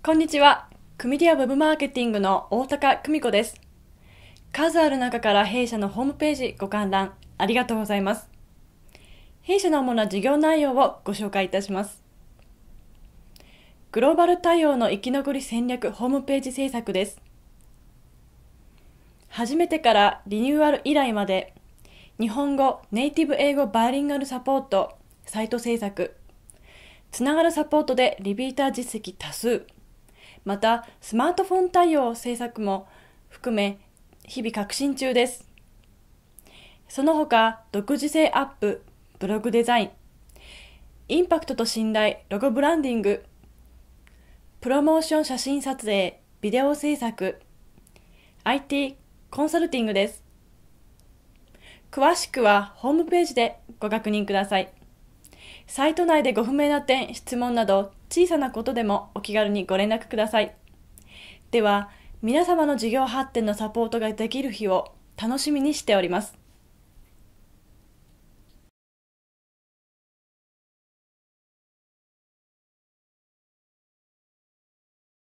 こんにちは。クミディアウェブマーケティングの大高久美子です。数ある中から弊社のホームページご観覧ありがとうございます。弊社の主な事業内容をご紹介いたします。グローバル対応の生き残り戦略ホームページ制作です。初めてからリニューアル以来まで、日本語、ネイティブ英語バーリンガルサポート、サイト制作、つながるサポートでリピーター実績多数、またスマートフォン対応政策も含め日々革新中です。その他、独自性アップ、ブログデザイン、インパクトと信頼、ロゴブランディング、プロモーション写真撮影、ビデオ制作、IT、コンサルティングです。詳しくはホームページでご確認ください。サイト内でご不明な点、質問など小さなことでもお気軽にご連絡ください。では、皆様の事業発展のサポートができる日を楽しみにしております。